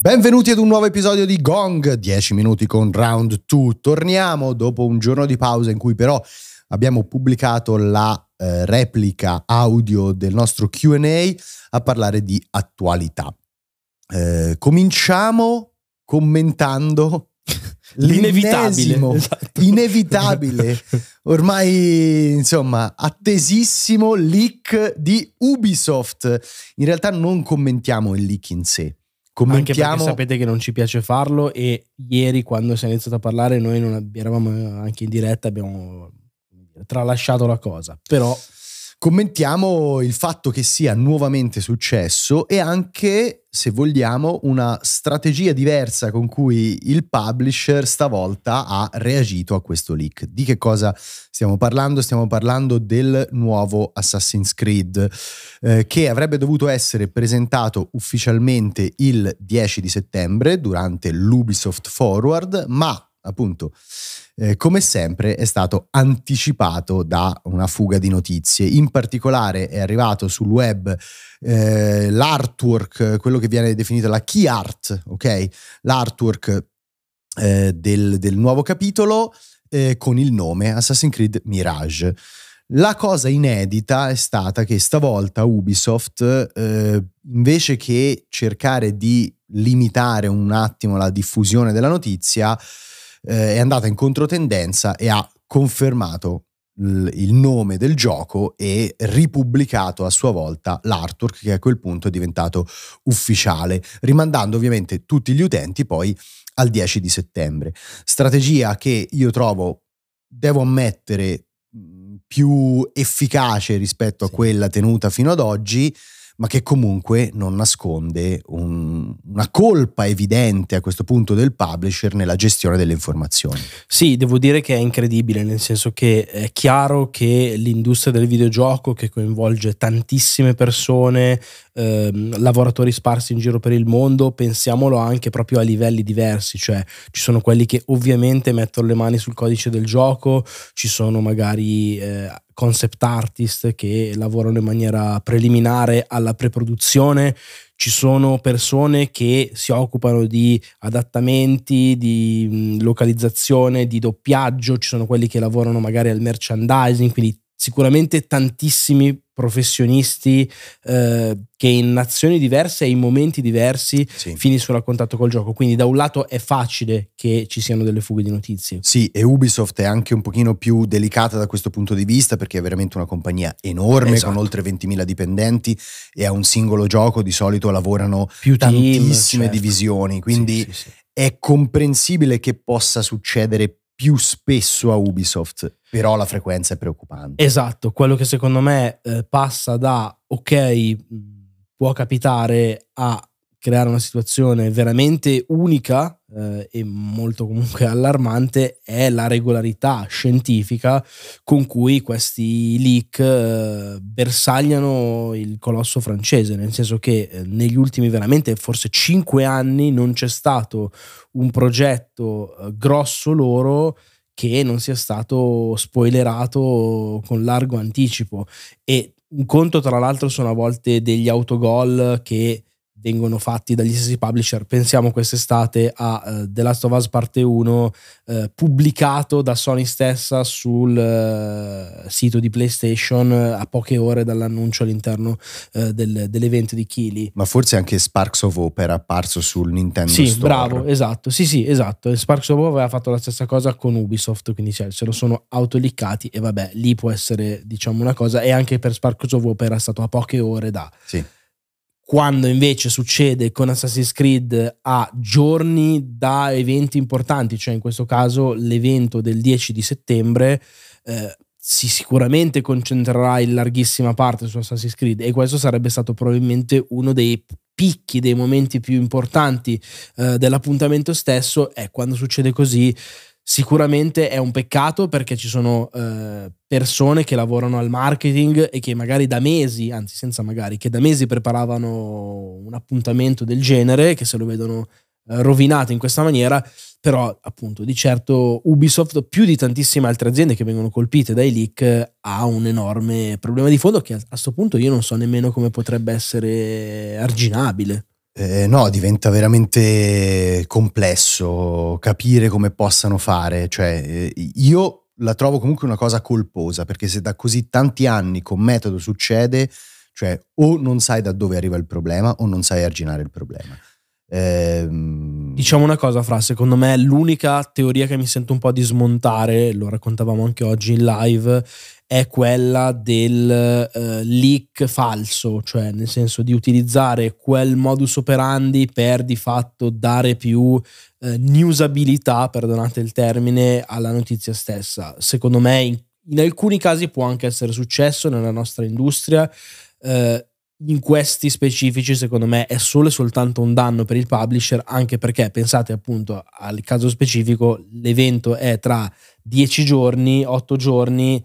Benvenuti ad un nuovo episodio di Gong, 10 minuti con Round 2. Torniamo dopo un giorno di pausa in cui però abbiamo pubblicato la eh, replica audio del nostro QA a parlare di attualità. Eh, cominciamo commentando l'inevitabile, esatto. inevitabile, ormai insomma attesissimo leak di Ubisoft. In realtà non commentiamo il leak in sé. Commentiamo... Anche sapete che non ci piace farlo e ieri quando si è iniziato a parlare noi non eravamo eh, anche in diretta, abbiamo tralasciato la cosa, però commentiamo il fatto che sia nuovamente successo e anche, se vogliamo, una strategia diversa con cui il publisher stavolta ha reagito a questo leak. Di che cosa stiamo parlando? Stiamo parlando del nuovo Assassin's Creed eh, che avrebbe dovuto essere presentato ufficialmente il 10 di settembre durante l'Ubisoft Forward, ma appunto, eh, come sempre è stato anticipato da una fuga di notizie. In particolare è arrivato sul web eh, l'artwork, quello che viene definito la key art, ok? L'artwork eh, del, del, nuovo capitolo eh, con il nome Assassin's Creed Mirage. La cosa inedita è stata che stavolta Ubisoft, eh, invece che cercare di limitare un attimo la diffusione della notizia, eh, è andata in controtendenza e ha confermato il nome del gioco e ripubblicato a sua volta l'artwork che a quel punto è diventato ufficiale, rimandando ovviamente tutti gli utenti poi al 10 di settembre. Strategia che io trovo, devo ammettere, mm, più efficace rispetto a quella tenuta fino ad oggi, ma che comunque non nasconde un, una colpa evidente a questo punto del publisher nella gestione delle informazioni. Sì, devo dire che è incredibile, nel senso che è chiaro che l'industria del videogioco che coinvolge tantissime persone, ehm, lavoratori sparsi in giro per il mondo, pensiamolo anche proprio a livelli diversi, cioè ci sono quelli che ovviamente mettono le mani sul codice del gioco, ci sono magari... Eh, concept artist che lavorano in maniera preliminare alla preproduzione, ci sono persone che si occupano di adattamenti, di localizzazione, di doppiaggio, ci sono quelli che lavorano magari al merchandising, quindi sicuramente tantissimi professionisti eh, che in nazioni diverse e in momenti diversi sì. finiscono a contatto col gioco. Quindi da un lato è facile che ci siano delle fughe di notizie. Sì, e Ubisoft è anche un pochino più delicata da questo punto di vista perché è veramente una compagnia enorme esatto. con oltre 20.000 dipendenti e a un singolo gioco di solito lavorano più tantissime team, certo. divisioni, quindi sì, sì, è comprensibile che possa succedere più spesso a Ubisoft però la frequenza è preoccupante. Esatto, quello che secondo me eh, passa da ok, mm, può capitare a creare una situazione veramente unica eh, e molto comunque allarmante è la regolarità scientifica con cui questi leak eh, bersagliano il colosso francese, nel senso che eh, negli ultimi veramente forse cinque anni non c'è stato un progetto eh, grosso loro che non sia stato spoilerato con largo anticipo. E un conto, tra l'altro, sono a volte degli autogol che vengono fatti dagli stessi publisher. Pensiamo quest'estate a uh, The Last of Us Parte 1 uh, eh, pubblicato da Sony stessa sul uh, sito di PlayStation a poche ore dall'annuncio all'interno del, dell'evento di Kili. Ma forse anche Sparks of Opera apparso sul Nintendo sì, Store. bravo, esatto. Sì, sì, esatto. Sparks of Opera aveva fatto la stessa cosa con Ubisoft, quindi cioè, se lo sono autoliccati e vabbè, lì può essere diciamo una cosa e anche per Sparks of Opera è stato a poche ore da... Sì quando invece succede con Assassin's Creed a giorni da eventi importanti, cioè in questo caso l'evento del 10 di settembre, eh, si sicuramente concentrerà in larghissima parte su Assassin's Creed e questo sarebbe stato probabilmente uno dei picchi, dei momenti più importanti eh, dell'appuntamento stesso e quando succede così Sicuramente è un peccato perché ci sono eh, persone che lavorano al marketing e che magari da mesi, anzi senza magari, che da mesi preparavano un appuntamento del genere, che se lo vedono eh, rovinato in questa maniera, però appunto di certo Ubisoft, più di tantissime altre aziende che vengono colpite dai leak, eh, ha un enorme problema di fondo che a questo punto io non so nemmeno come potrebbe essere arginabile eh, no, diventa veramente complesso capire come possano fare. Cioè, eh, io la trovo comunque una cosa colposa, perché se da così tanti anni con metodo succede, cioè o non sai da dove arriva il problema o non sai arginare il problema. Ehm... Diciamo una cosa, Fra, secondo me l'unica teoria che mi sento un po' di smontare, lo raccontavamo anche oggi in live, è quella del uh, leak falso, cioè nel senso di utilizzare quel modus operandi per di fatto dare più uh, newsabilità, perdonate il termine, alla notizia stessa. Secondo me in, in alcuni casi può anche essere successo nella nostra industria. Uh, in questi specifici, secondo me, è solo e soltanto un danno per il publisher, anche perché pensate appunto al caso specifico, l'evento è tra 10 giorni, 8 giorni,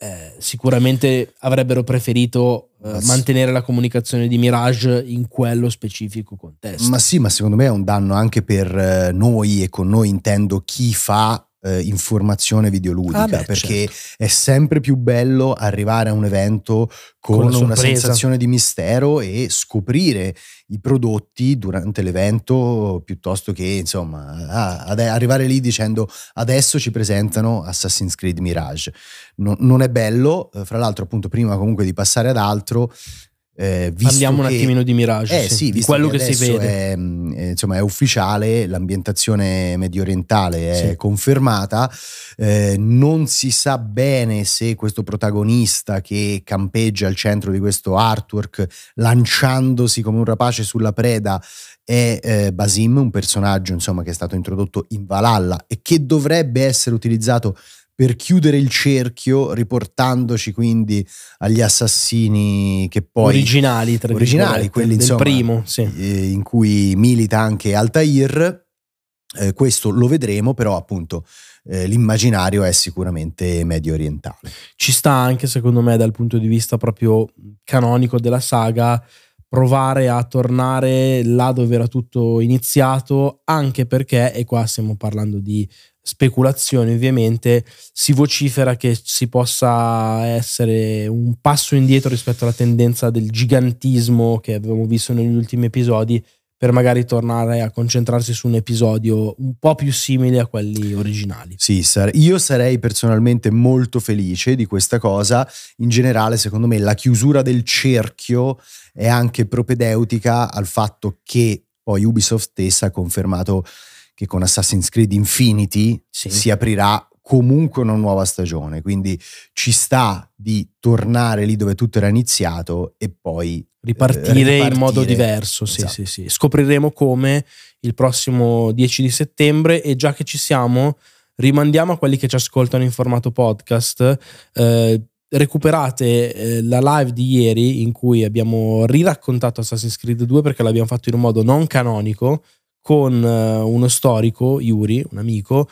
eh, sicuramente avrebbero preferito eh, mantenere la comunicazione di Mirage in quello specifico contesto. Ma sì, ma secondo me è un danno anche per eh, noi e con noi intendo chi fa eh, informazione videoludica, ah beh, perché certo. è sempre più bello arrivare a un evento con, con una sensazione di mistero e scoprire i prodotti durante l'evento piuttosto che insomma ad- arrivare lì dicendo adesso ci presentano Assassin's Creed Mirage. No, non è bello, eh, fra l'altro appunto prima comunque di passare ad altro eh, Parliamo che, un attimino di Mirage, eh, sì, sì, quello che, che si vede. È, mm, insomma, è ufficiale, l'ambientazione medio orientale è sì. confermata, eh, non si sa bene se questo protagonista che campeggia al centro di questo artwork lanciandosi come un rapace sulla preda è eh, Basim, un personaggio insomma, che è stato introdotto in Valhalla e che dovrebbe essere utilizzato per chiudere il cerchio, riportandoci quindi agli assassini che poi... Originali, tra originali, quelli del insomma, primo, sì. Eh, in cui milita anche Altair. Eh, questo lo vedremo, però appunto eh, l'immaginario è sicuramente medio orientale. Ci sta anche, secondo me, dal punto di vista proprio canonico della saga, provare a tornare là dove era tutto iniziato, anche perché, e qua stiamo parlando di speculazione ovviamente, si vocifera che si possa essere un passo indietro rispetto alla tendenza del gigantismo che avevamo visto negli ultimi episodi per magari tornare a concentrarsi su un episodio un po' più simile a quelli originali. Sì, io sarei personalmente molto felice di questa cosa. In generale, secondo me, la chiusura del cerchio è anche propedeutica al fatto che poi Ubisoft stessa ha confermato che con Assassin's Creed Infinity sì. si aprirà comunque una nuova stagione, quindi ci sta di tornare lì dove tutto era iniziato e poi ripartire, eh, ripartire. in modo diverso, sì, esatto. sì, sì. Scopriremo come il prossimo 10 di settembre e già che ci siamo rimandiamo a quelli che ci ascoltano in formato podcast eh, recuperate eh, la live di ieri in cui abbiamo riraccontato Assassin's Creed 2 perché l'abbiamo fatto in un modo non canonico con eh, uno storico, Yuri, un amico,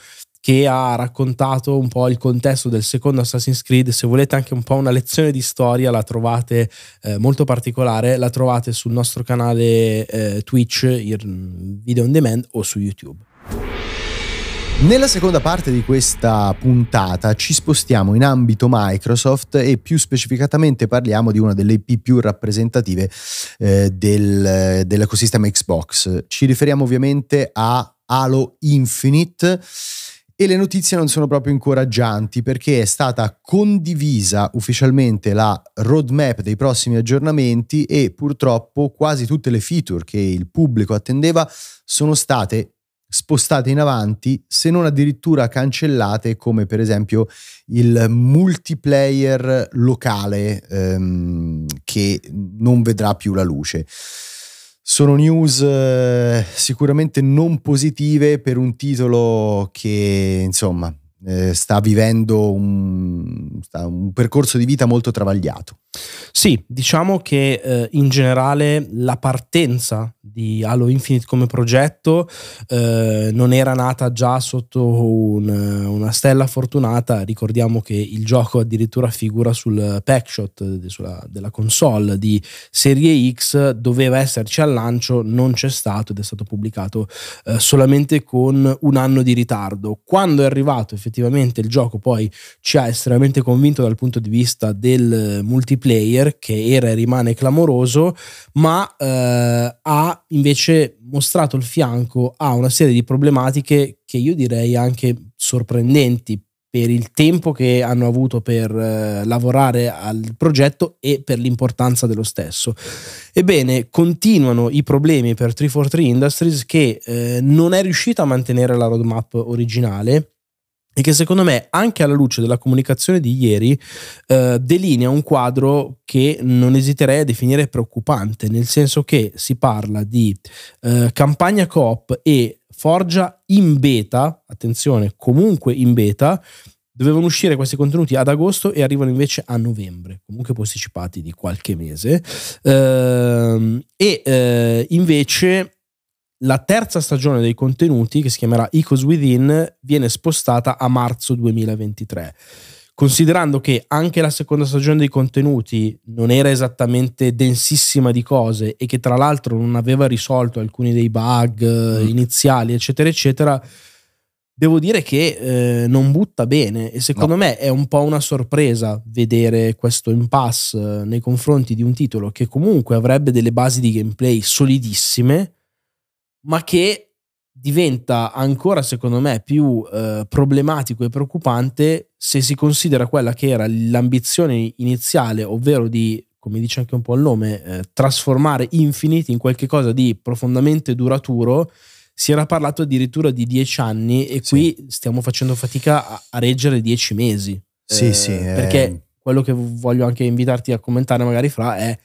che ha raccontato un po' il contesto del secondo Assassin's Creed, se volete anche un po' una lezione di storia la trovate eh, molto particolare, la trovate sul nostro canale eh, Twitch, il video on demand o su YouTube. Nella seconda parte di questa puntata ci spostiamo in ambito Microsoft e più specificatamente parliamo di una delle IP più rappresentative eh, del, dell'ecosistema Xbox. Ci riferiamo ovviamente a Halo Infinite e le notizie non sono proprio incoraggianti perché è stata condivisa ufficialmente la roadmap dei prossimi aggiornamenti e purtroppo quasi tutte le feature che il pubblico attendeva sono state spostate in avanti, se non addirittura cancellate, come per esempio il multiplayer locale ehm, che non vedrà più la luce. Sono news eh, sicuramente non positive per un titolo che, insomma, eh, sta vivendo un, un, percorso di vita molto travagliato. Sì, diciamo che eh, in generale la partenza di Halo Infinite come progetto eh, non era nata già sotto un, eh, una stella fortunata, ricordiamo che il gioco addirittura figura sul packshot de, sulla, della console di serie X, doveva esserci al lancio, non c'è stato ed è stato pubblicato eh, solamente con un anno di ritardo. Quando è arrivato effettivamente il gioco poi ci ha estremamente convinto dal punto di vista del multiplayer che era e rimane clamoroso, ma eh, ha ha invece mostrato il fianco a una serie di problematiche che io direi anche sorprendenti per il tempo che hanno avuto per eh, lavorare al progetto e per l'importanza dello stesso. Ebbene, continuano i problemi per 343 Industries che eh, non è riuscita a mantenere la roadmap originale e che secondo me anche alla luce della comunicazione di ieri eh, delinea un quadro che non esiterei a definire preoccupante, nel senso che si parla di eh, campagna coop e Forgia in beta, attenzione, comunque in beta, dovevano uscire questi contenuti ad agosto e arrivano invece a novembre, comunque posticipati di qualche mese. Ehm, eh, e invece la terza stagione dei contenuti, che si chiamerà Ecos Within, viene spostata a marzo 2023. Considerando che anche la seconda stagione dei contenuti non era esattamente densissima di cose e che tra l'altro non aveva risolto alcuni dei bug mm. iniziali, eccetera, eccetera, devo dire che eh, non butta bene e secondo no. me è un po' una sorpresa vedere questo impasse eh, nei confronti di un titolo che comunque avrebbe delle basi di gameplay solidissime ma che diventa ancora, secondo me, più eh, problematico e preoccupante se si considera quella che era l'ambizione iniziale, ovvero di, come dice anche un po' il nome, eh, trasformare Infinite in qualcosa di profondamente duraturo. Si era parlato addirittura di dieci anni e sì. qui stiamo facendo fatica a, a reggere dieci mesi. Sì, eh, sì. Perché quello che voglio anche invitarti a commentare magari fra è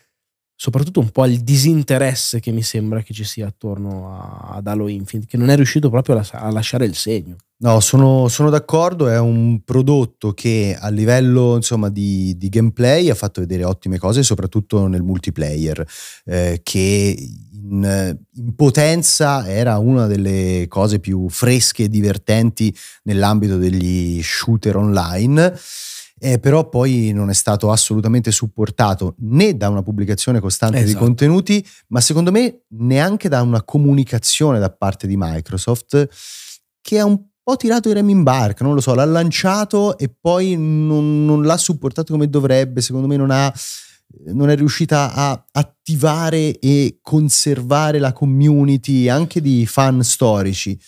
soprattutto un po' al disinteresse che mi sembra che ci sia attorno a, ad Halo Infinite, che non è riuscito proprio a, a lasciare il segno. No, sono, sono, d'accordo, è un prodotto che a livello insomma, di, di, gameplay ha fatto vedere ottime cose, soprattutto nel multiplayer, eh, che in, in, potenza era una delle cose più fresche e divertenti nell'ambito degli shooter online eh, però poi non è stato assolutamente supportato né da una pubblicazione costante esatto. di contenuti, ma secondo me neanche da una comunicazione da parte di Microsoft che ha un po' tirato i remi in barca, non lo so, l'ha lanciato e poi non, non l'ha supportato come dovrebbe, secondo me non, ha, non è riuscita a attivare e conservare la community anche di fan storici.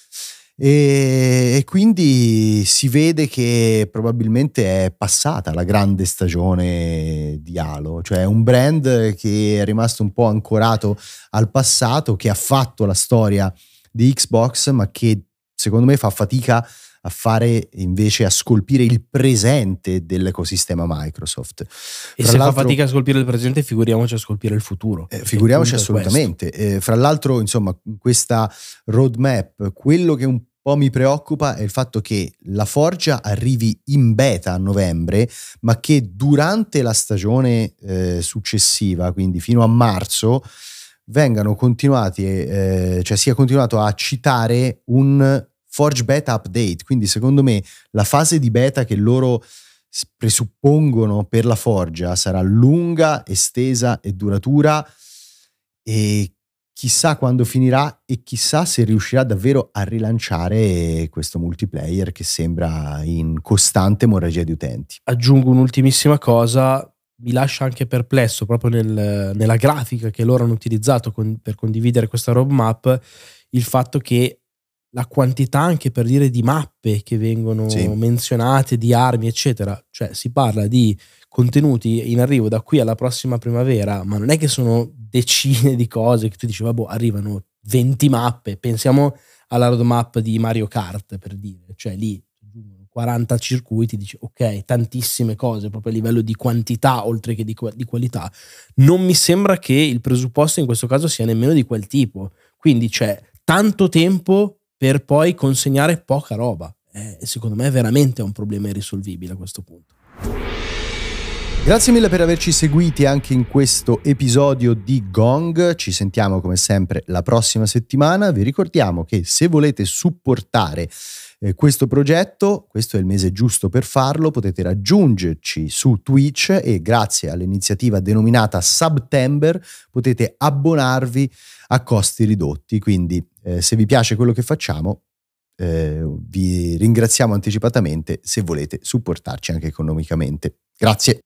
E, e, quindi si vede che probabilmente è passata la grande stagione di Halo, cioè un brand che è rimasto un po' ancorato al passato, che ha fatto la storia di Xbox, ma che secondo me fa fatica a fare invece a scolpire il presente dell'ecosistema Microsoft. E fra se fa fatica a scolpire il presente, figuriamoci a scolpire il futuro. Eh, figuriamoci assolutamente. Eh, fra l'altro, insomma, questa roadmap, quello che un po' mi preoccupa è il fatto che la Forgia arrivi in beta a novembre, ma che durante la stagione eh, successiva, quindi fino a marzo, vengano continuati, eh, eh cioè sia continuato a citare un Forge Beta Update. Quindi secondo me la fase di beta che loro presuppongono per la Forgia sarà lunga, estesa e duratura e chissà quando finirà e chissà se riuscirà davvero a rilanciare questo multiplayer che sembra in costante emorragia di utenti. Aggiungo un'ultimissima cosa, mi lascia anche perplesso proprio nel, nella grafica che loro hanno utilizzato con, per condividere questa roadmap, il fatto che la quantità anche per dire di mappe che vengono sì. menzionate, di armi, eccetera, cioè si parla di contenuti in arrivo da qui alla prossima primavera, ma non è che sono decine di cose che tu dici, vabbè, arrivano 20 mappe, pensiamo alla roadmap di Mario Kart per dire, cioè lì 40 circuiti, dici ok, tantissime cose proprio a livello di quantità oltre che di, di, qualità. Non mi sembra che il presupposto in questo caso sia nemmeno di quel tipo. Quindi c'è cioè, tanto tempo per poi consegnare poca roba. Eh, secondo me è veramente un problema irrisolvibile a questo punto. Grazie mille per averci seguiti anche in questo episodio di Gong. Ci sentiamo come sempre la prossima settimana. Vi ricordiamo che se volete supportare eh, questo progetto, questo è il mese giusto per farlo, potete raggiungerci su Twitch e grazie all'iniziativa denominata September potete abbonarvi a costi ridotti, quindi eh, se vi piace quello che facciamo eh, vi ringraziamo anticipatamente se volete supportarci anche economicamente. Grazie.